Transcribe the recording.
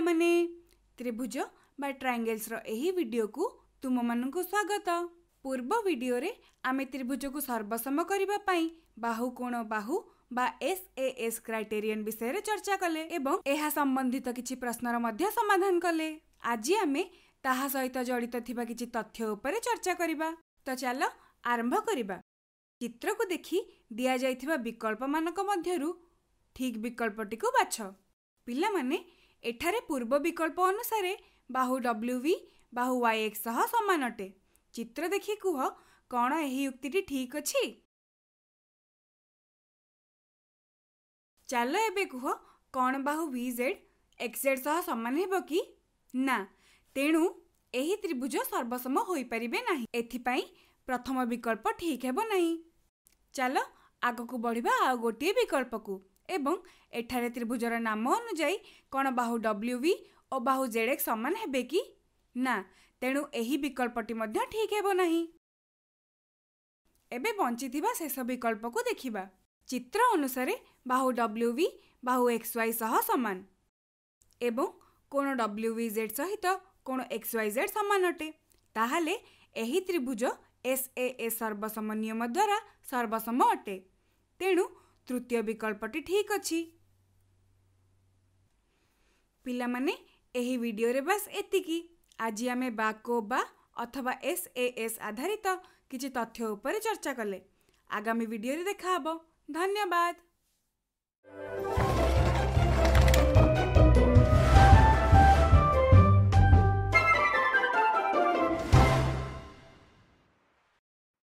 ପିଲାମାନେ ତ୍ରିଭୁଜ ବା ଟ୍ରାଙ୍ଗେଲ୍ସର ଏହି ଭିଡ଼ିଓକୁ ତୁମମାନଙ୍କୁ ସ୍ୱାଗତ ପୂର୍ବ ଭିଡ଼ିଓରେ ଆମେ ତ୍ରିଭୁଜକୁ ସର୍ବସମ କରିବା ପାଇଁ ବାହୁ କୋଣ ବାହୁ ବା ଏସ୍ ଏ ଏସ୍ କ୍ରାଇଟେରିୟନ୍ ବିଷୟରେ ଚର୍ଚ୍ଚା କଲେ ଏବଂ ଏହା ସମ୍ବନ୍ଧିତ କିଛି ପ୍ରଶ୍ନର ମଧ୍ୟ ସମାଧାନ କଲେ ଆଜି ଆମେ ତାହା ସହିତ ଜଡ଼ିତ ଥିବା କିଛି ତଥ୍ୟ ଉପରେ ଚର୍ଚ୍ଚା କରିବା ତ ଚାଲ ଆରମ୍ଭ କରିବା ଚିତ୍ରକୁ ଦେଖି ଦିଆଯାଇଥିବା ବିକଳ୍ପମାନଙ୍କ ମଧ୍ୟରୁ ଠିକ୍ ବିକଳ୍ପଟିକୁ ବାଛ ପିଲାମାନେ ଏଠାରେ ପୂର୍ବ ବିକଳ୍ପ ଅନୁସାରେ ବାହୁ ଡବ୍ଲ୍ୟୁ ଭି ବାହୁ ଏକ୍ସ ସହ ସମାନ ଅଟେ ଚିତ୍ର ଦେଖି କୁହ କ'ଣ ଏହି ଉକ୍ତିଟି ଠିକ୍ ଅଛି ଚାଲ ଏବେ କୁହ କ'ଣ ବାହୁ ଭି ଜେଡ୍ ଏକ୍ସେଡ୍ ସହ ସମାନ ହେବ କି ନା ତେଣୁ ଏହି ତ୍ରିଭୁଜ ସର୍ବସମ ହୋଇପାରିବେ ନାହିଁ ଏଥିପାଇଁ ପ୍ରଥମ ବିକଳ୍ପ ଠିକ୍ ହେବ ନାହିଁ ଚାଲ ଆଗକୁ ବଢ଼ିବା ଆଉ ଗୋଟିଏ ବିକଳ୍ପକୁ ଏବଂ ଏଠାରେ ତ୍ରିଭୁଜର ନାମ ଅନୁଯାୟୀ କ'ଣ ବାହୁ ଡବ୍ଲ୍ୟୁ ଭି ଓ ବାହୁ ଜେଡ଼ ଏକ୍ସ ସମାନ ହେବେ କି ନା ତେଣୁ ଏହି ବିକଳ୍ପଟି ମଧ୍ୟ ଠିକ୍ ହେବ ନାହିଁ ଏବେ ବଞ୍ଚିଥିବା ଶେଷ ବିକଳ୍ପକୁ ଦେଖିବା ଚିତ୍ର ଅନୁସାରେ ବାହୁ ଡବ୍ଲ୍ୟୁ ଭି ବାହୁ ଏକ୍ସ ୱାଇ ସହ ସମାନ ଏବଂ କୋଣ ଡବ୍ଲ୍ୟୁ ଭି ଜେଡ଼ ସହିତ କୋଣ ଏକ୍ସ ୱାଇ ଜେଡ଼ ସମାନ ଅଟେ ତାହେଲେ ଏହି ତ୍ରିଭୁଜ ଏସ୍ ଏ ଏ ସର୍ବସମ ନିୟମ ଦ୍ୱାରା ସର୍ବସମ ଅଟେ ତେଣୁ ତୃତୀୟ ବିକଳ୍ପଟି ଠିକ୍ ଅଛି ପିଲାମାନେ ଏହି ଭିଡ଼ିଓରେ ବାସ୍ ଏତିକି ଆଜି ଆମେ ବାକୋ ବା ଅଥବା ଏସ୍ ଏ ଏସ୍ ଆଧାରିତ କିଛି ତଥ୍ୟ ଉପରେ ଚର୍ଚ୍ଚା କଲେ ଆଗାମୀ ଭିଡ଼ିଓରେ ଦେଖା ହେବ ଧନ୍ୟବାଦ thank you